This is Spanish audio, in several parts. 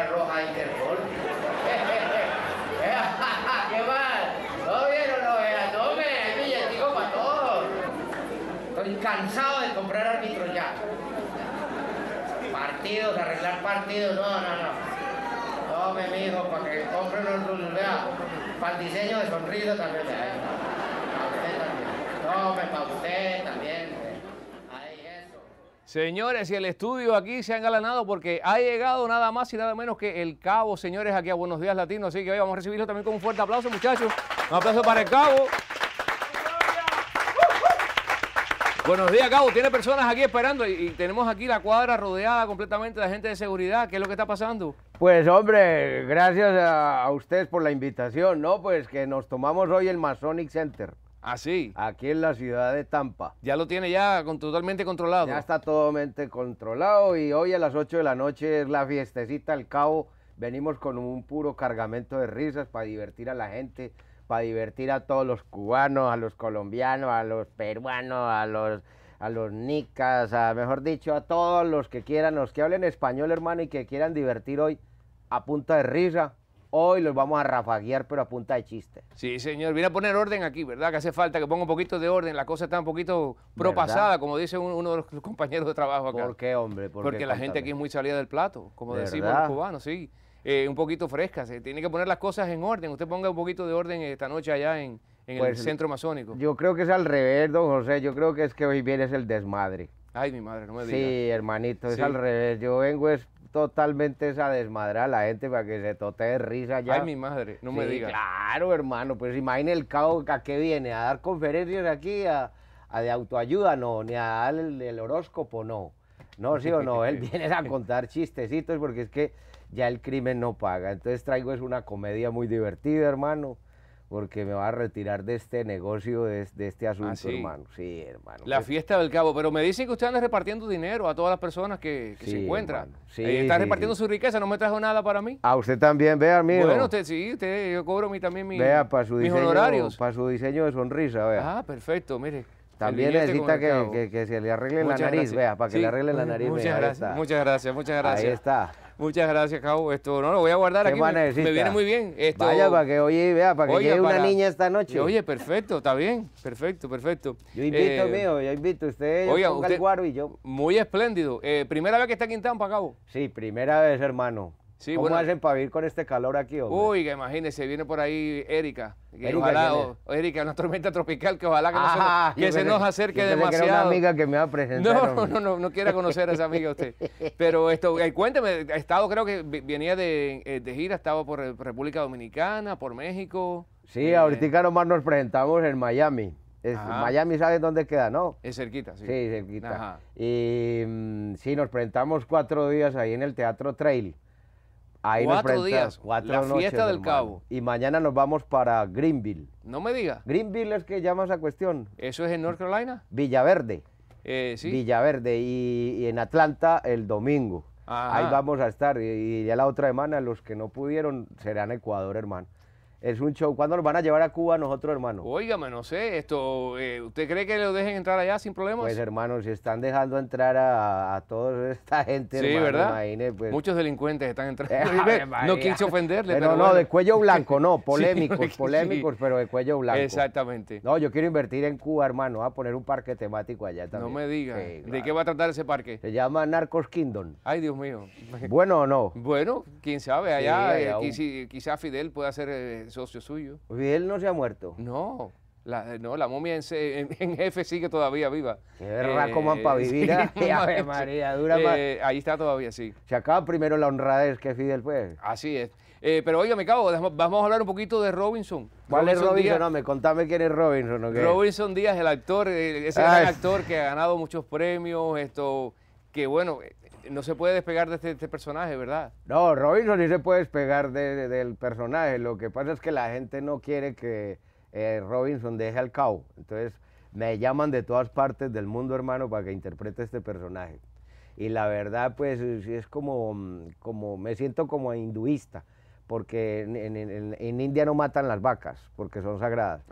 roja Interpol. ¿Qué mal? ¿Todo bien o no Tome, eh, hay digo para todos. Estoy cansado de comprar árbitros ya. Partidos, arreglar partidos, no, no, no. Tome, hijo, para que compre unos rulos, vea. Para el diseño de sonrido también, Para también. Tome, para usted también. Señores, y el estudio aquí se ha engalanado porque ha llegado nada más y nada menos que el Cabo, señores, aquí a Buenos Días Latinos. Así que hoy vamos a recibirlo también con un fuerte aplauso, muchachos. Un aplauso para el Cabo. Buenos días, Cabo. Tiene personas aquí esperando y, tenemos aquí la cuadra rodeada completamente de gente de seguridad. ¿Qué es lo que está pasando? Pues, hombre, gracias a, a ustedes por la invitación, ¿no? Pues que nos tomamos hoy el Masonic Center. Así. Ah, Aquí en la ciudad de Tampa. Ya lo tiene ya con, totalmente controlado. Ya está totalmente controlado y hoy a las 8 de la noche es la fiestecita al cabo. Venimos con un puro cargamento de risas para divertir a la gente, para divertir a todos los cubanos, a los colombianos, a los peruanos, a los a los nicas, a mejor dicho, a todos los que quieran, los que hablen español, hermano, y que quieran divertir hoy a punta de risa, Hoy los vamos a rafaguear, pero a punta de chiste. Sí, señor. Viene a poner orden aquí, ¿verdad? Que hace falta que ponga un poquito de orden. La cosa está un poquito propasada, como dice uno de los compañeros de trabajo acá. ¿Por qué, hombre? Porque la gente aquí es muy salida del plato, como decimos los cubanos, sí. Eh, un poquito fresca. Se tiene que poner las cosas en orden. Usted ponga un poquito de orden esta noche allá en, el pues, centro masónico. Yo creo que es al revés, don José. Yo creo que es que hoy viene es el desmadre. Ay, mi madre, no me digas. Sí, hermanito, es al revés. Yo vengo es totalmente esa desmadrada la gente para que se tote de risa ya. Ay, mi madre, no me digas. Claro, hermano, pues imagine el caos que viene, a dar conferencias aquí, a, de autoayuda, no, ni a dar el, el horóscopo, no. No, sí o no, él viene a contar chistecitos porque es que ya el crimen no paga. Entonces traigo es una comedia muy divertida, hermano porque me va a retirar de este negocio, de, este ah, asunto, hermano. Sí, hermano. La pues fiesta del cabo, pero me dicen que usted anda repartiendo dinero a todas las personas que, se encuentran. Sí, eh, está repartiendo su riqueza, no me trajo nada para mí. A ah, usted también, vea, mire. Bueno, usted sí, usted, yo cobro mi, también mi, mis diseño, honorarios. Para su diseño de sonrisa, vea. Ah, perfecto, mire. También necesita que, se le arregle la nariz, vea, para que le arregle la nariz. Muchas gracias, muchas gracias, muchas gracias. Ahí está. Muchas gracias, Cabo. Esto no lo voy a guardar aquí. Me, viene muy bien. Esto, Vaya, para que oye, vea, para que oye, llegue una niña esta noche. Oye, perfecto, está bien. Perfecto, perfecto. Yo invito, a eh, mío, yo invito. Usted, oiga, usted, y yo. Muy espléndido. Eh, ¿Primera vez que está aquí en Tampa, Cabo? Sí, primera vez, hermano. Sí, ¿Cómo hacen para vivir con este calor aquí? Hombre? Uy, imagínese, viene por ahí Erika. Que Erika, ojalá, Erika, una tormenta tropical que ojalá que, no se, nos acerque demasiado. Que era una amiga que me va a presentar. No, no, no, no quiera conocer a esa amiga usted. Pero esto, eh, cuénteme, estado, creo que venía de, eh, de gira, estaba por República Dominicana, por México. Sí, eh, ahorita nomás nos presentamos en Miami. Miami, ¿sabes dónde queda, no? Es cerquita, sí. Sí, cerquita. Y mm, sí, nos presentamos cuatro días ahí en el Teatro Trail cuatro días. Cuatro la fiesta del Cabo. Y mañana nos vamos para Greenville. No me digas, Greenville es que llama esa cuestión. ¿Eso es en North Carolina? Villaverde. Eh, sí. Villaverde. Y, en Atlanta el domingo. Ahí vamos a estar. y, ya la otra semana, los que no pudieron serán Ecuador, hermano es un show. ¿Cuándo nos van a llevar a Cuba nosotros, hermano? Óigame, no sé, esto, eh, ¿usted cree que lo dejen entrar allá sin problemas? Pues, hermano, si están dejando entrar a, toda esta gente, sí, ¿verdad? Pues. Muchos delincuentes están entrando. no quise ofenderle, pero, no, de cuello blanco, no, polémicos, polémicos, pero de cuello blanco. Exactamente. No, yo quiero invertir en Cuba, hermano, a poner un parque temático allá también. No me diga. ¿De qué va a tratar ese parque? Se llama Narcos Kingdom. Ay, Dios mío. ¿Bueno o no? Bueno, Quién sabe, allá eh, sí, quizá Fidel pueda ser eh, socio suyo. Fidel no se ha muerto. No. La, eh, no, la momia en, jefe sigue todavía viva. Qué verdad, como para vivir. dura ahí está todavía, sí. Se acaba primero la honradez que Fidel puede. Así es. Eh, pero oiga, me cago, vamos a hablar un poquito de Robinson. ¿Cuál es Robinson? No, me contame quién es Robinson. Robinson Díaz, el actor, ese gran actor que ha ganado muchos premios, esto, que bueno, no se puede despegar de este, este, personaje, ¿verdad? No, Robinson sí se puede despegar del personaje. Lo que pasa es que la gente no quiere que eh, Robinson deje al cabo. Entonces me llaman de todas partes del mundo, hermano, para que interprete este personaje. Y la verdad, pues es como, mm, como me siento como hinduista porque en, India no matan las vacas, porque son sagradas.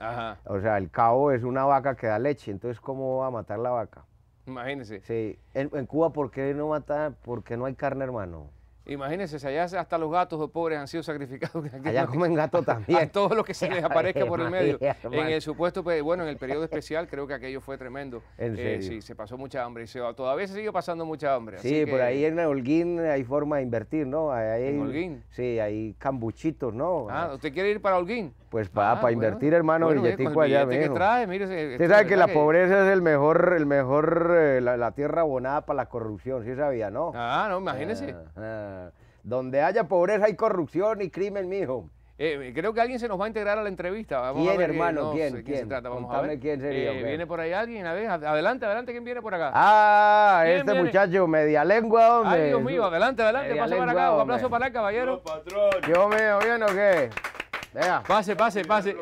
O sea, el cabo es una vaca que da leche, entonces ¿cómo va a matar la vaca? Imagínese. Sí, en, Cuba, ¿por qué no matar? Porque no hay carne, hermano. Imagínense, allá hasta los gatos pobres han sido sacrificados. Allá comen gatos también. A todos los que se les aparezca por el medio. en el supuesto, pues, bueno, en el periodo especial creo que aquello fue tremendo. ¿En eh, sí, se pasó mucha hambre y todavía se sigue pasando mucha hambre. Sí, por ahí en Holguín hay forma de invertir, ¿no? ¿En Holguín? Sí, hay cambuchitos, ¿no? Ah, ¿usted quiere ir para Holguín? Pues para ah, invertir, hermano, bueno, billetico el Usted este sabe que la pobreza es el mejor, el mejor, eh, la, tierra abonada para la corrupción, ¿sí sabía, no? Ah, no, imagínese. Donde haya pobreza hay corrupción y crimen, mijo. Eh, creo que alguien se nos va a integrar a la entrevista. ¿Quién, hermano? ¿Quién? ¿Quién? se trata? Vamos a ver. quién sería. Eh, viene por ahí alguien, Adelante, adelante, ¿quién viene por acá? Ah, este muchacho, media lengua, ¿dónde? Ay, Dios mío, adelante, adelante, pase para acá. Un aplauso para el caballero. Dios mío, ¿bien o qué? Pase, pase, pase.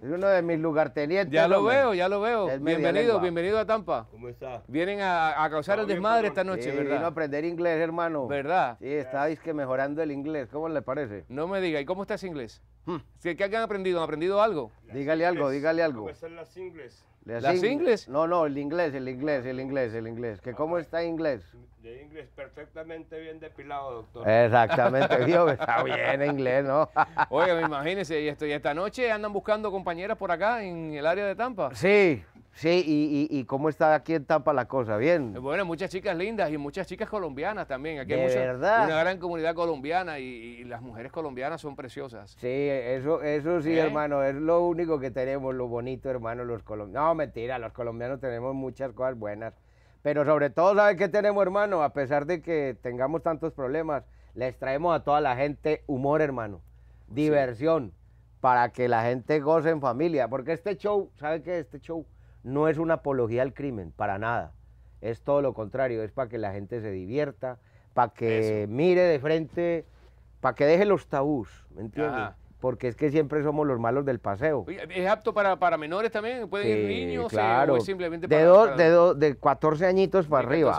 Es uno de mis lugartenientes. Ya lo veo, ya lo veo. Bienvenido, bienvenido a Tampa. ¿Cómo está? Vienen a, causar el desmadre esta noche, ¿verdad? Vino a aprender inglés, hermano. ¿Verdad? Sí, estáis que mejorando el inglés. ¿Cómo le parece? No me diga, ¿y cómo está inglés? Hmm. ¿Qué, ¿Qué han aprendido? ¿Han aprendido algo? dígale algo, pues, dígale algo. ¿Cómo están pues, las inglés? Las, No, no, el inglés, el inglés, el inglés, el inglés. ¿Que ¿Cómo está inglés? De inglés perfectamente bien depilado, doctor. Exactamente, Dios, está bien inglés, ¿no? Oiga, imagínese, y, y esta noche andan buscando compañeras por acá en el área de Tampa. Sí, Sí, y, y, cómo está aquí en Tampa la cosa, bien. Eh, bueno, muchas chicas lindas y muchas chicas colombianas también. Aquí verdad. una gran comunidad colombiana y, las mujeres colombianas son preciosas. Sí, eso, eso sí, ¿Eh? hermano, es lo único que tenemos, lo bonito, hermano, los colombianos. No, mentira, los colombianos tenemos muchas cosas buenas. Pero sobre todo, ¿sabes qué tenemos, hermano? A pesar de que tengamos tantos problemas, les traemos a toda la gente humor, hermano. Diversión, para que la gente goce en familia. Porque este show, ¿sabe qué? Este show no es una apología al crimen, para nada. Es todo lo contrario, es para que la gente se divierta, para que mire de frente, para que deje los tabús, ¿me entiendes? Ah. Porque es que siempre somos los malos del paseo. ¿Es apto para, para menores también? ¿Pueden ir niños? Claro. de, de, de 14 añitos para arriba.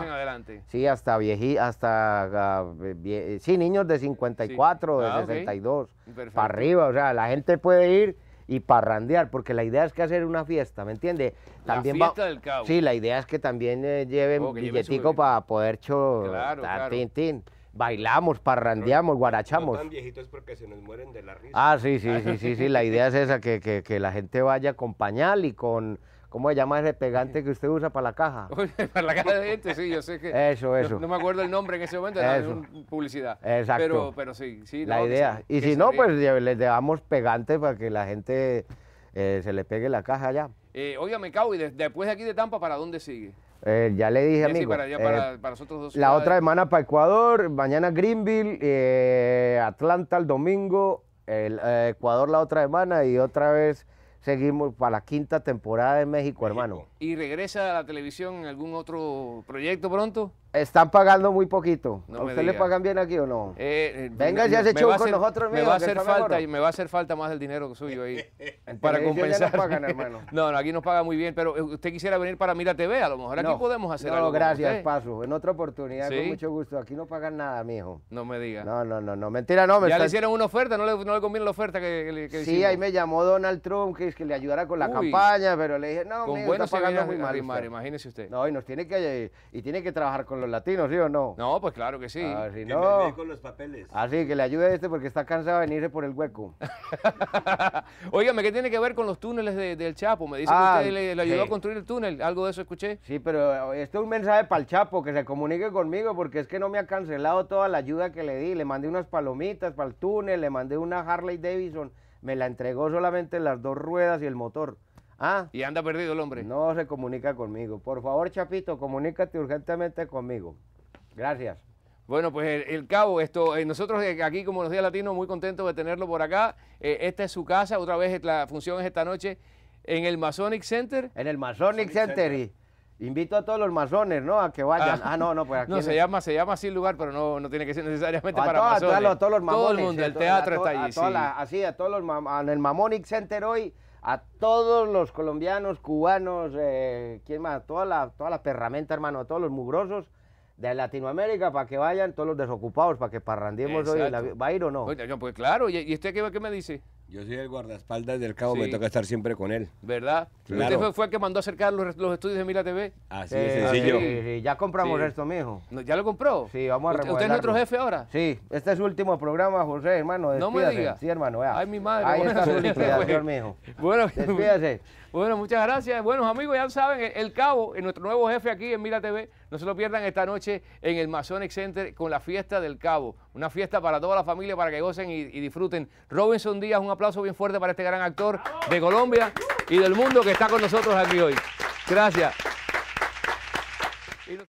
Sí, hasta vieji, hasta ah, sí, niños de 54, de 62, ah, para arriba. O sea, la gente puede ir y parrandear, porque la idea es que hacer una fiesta, ¿me entiende? También la Sí, la idea es que también eh, lleven oh, billetico para poder cho... Claro, claro. Bailamos, parrandeamos, guarachamos. No viejitos porque se nos mueren de la risa. Ah, sí, sí, sí, sí, sí, la idea es esa, que, que, que la gente vaya con pañal y con ¿Cómo se llama ese pegante que usted usa para la caja? para la caja de dientes, sí, yo sé que... Eso, eso. No, me acuerdo el nombre en ese momento, era una publicidad. Exacto. Pero, pero sí, sí. La idea. y si no, pues le damos pegante para que la gente eh, se le pegue la caja allá. Eh, me cago, y después de aquí de Tampa, ¿para dónde sigue? Eh, ya le dije, a amigo. Sí, para, nosotros eh, dos la otra semana para Ecuador, mañana Greenville, Atlanta el domingo, Ecuador la otra semana y otra vez seguimos para la quinta temporada de México, hermano. ¿Y regresa a la televisión en algún otro proyecto pronto? Están pagando muy poquito. usted le pagan bien aquí o no? Eh, eh, Venga, ya se echó con nosotros mismos. Me va a hacer falta y me va a hacer falta más del dinero suyo ahí para compensar. No, pagan, hermano. no, aquí nos paga muy bien, pero eh, usted quisiera venir para Mira TV, a lo mejor aquí podemos hacer algo. No, gracias, paso. En otra oportunidad, con mucho gusto. Aquí no pagan nada, mijo. No me diga. No, no, no, Mentira, no. Me ya le hicieron una oferta, no le, no conviene la oferta que, que, Sí, ahí me llamó Donald Trump que, es que le ayudara con la campaña, pero le dije, no, con pagando muy mal. Imagínese usted. No, y nos tiene que y tiene que trabajar con los latinos, ¿sí o no? No, pues claro que sí. ver, si no. con los papeles. Así ah, que le ayude a este porque está cansado de venirse por el hueco. Óigame, ¿qué tiene que ver con los túneles del Chapo? Me dice que ah, usted le, ayudó a construir el túnel, algo de eso escuché. Sí, pero este es un mensaje para el Chapo, que se comunique conmigo porque es que no me ha cancelado toda la ayuda que le di. Le mandé unas palomitas para el túnel, le mandé una Harley Davidson, me la entregó solamente las dos ruedas y el motor. Ah. Y anda perdido el hombre. No se comunica conmigo. Por favor, Chapito, comunícate urgentemente conmigo. Gracias. Bueno, pues el, cabo, esto, eh, nosotros aquí como los días latinos, muy contentos de tenerlo por acá. Eh, esta es su casa, otra vez la función es esta noche en el Masonic Center. En el Masonic, Center. invito a todos los masones, ¿no? A que vayan. Ah, ah no, no, pues aquí. No, se llama, se llama así el lugar, pero no, no tiene que ser necesariamente para todos, masones. A todos, los mamones. Todo el mundo, el teatro está allí. así, a todos los en el Masonic Center hoy a todos los colombianos, cubanos, eh, ¿quién más? Toda la, toda la perramenta, hermano, a todos los mugrosos de Latinoamérica para que vayan, todos los desocupados, para que parrandemos hoy. ¿Va a ir o no? pues claro, ¿y, este usted qué me dice? Yo soy el guardaespaldas del cabo, me toca estar siempre con él. ¿Verdad? Claro. ¿Usted fue, fue, el que mandó a acercar los, estudios de Mila TV? Así de eh, sencillo. Sí, sí, ya compramos esto, mijo. ¿Ya lo compró? Sí, vamos a remodelarlo. ¿Usted es nuestro jefe ahora? Sí, este es su último programa, José, hermano, No me diga. Sí, hermano, vea. Ay, mi madre. Ahí está su liquidación, mijo. Bueno. Despídase. Bueno, muchas gracias. Buenos amigos, ya saben, el Cabo, nuestro nuevo jefe aquí en Mira TV. No se lo pierdan esta noche en el Masonic Center con la fiesta del Cabo. Una fiesta para toda la familia, para que gocen y, y disfruten. Robinson Díaz, un aplauso bien fuerte para este gran actor de Colombia y del mundo que está con nosotros aquí hoy. Gracias.